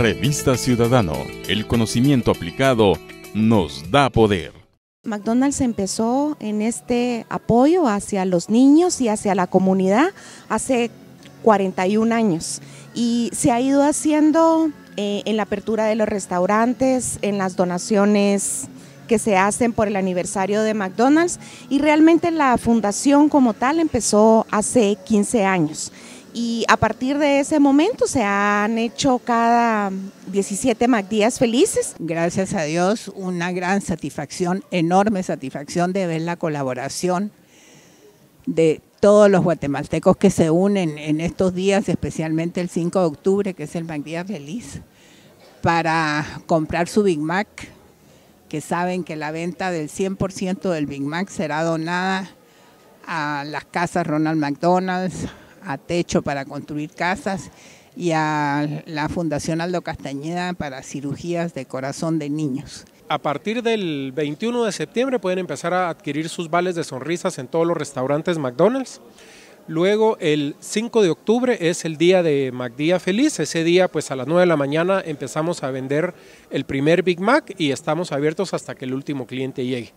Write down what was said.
Revista Ciudadano, el conocimiento aplicado nos da poder. McDonald's empezó en este apoyo hacia los niños y hacia la comunidad hace 41 años y se ha ido haciendo eh, en la apertura de los restaurantes, en las donaciones que se hacen por el aniversario de McDonald's y realmente la fundación como tal empezó hace 15 años. Y a partir de ese momento se han hecho cada 17 MacDías felices. Gracias a Dios, una gran satisfacción, enorme satisfacción de ver la colaboración de todos los guatemaltecos que se unen en estos días, especialmente el 5 de octubre, que es el MacDías feliz, para comprar su Big Mac, que saben que la venta del 100% del Big Mac será donada a las casas Ronald McDonald's, a Techo para construir casas y a la Fundación Aldo Castañeda para cirugías de corazón de niños. A partir del 21 de septiembre pueden empezar a adquirir sus vales de sonrisas en todos los restaurantes McDonald's. Luego el 5 de octubre es el día de McDía Feliz. Ese día pues a las 9 de la mañana empezamos a vender el primer Big Mac y estamos abiertos hasta que el último cliente llegue.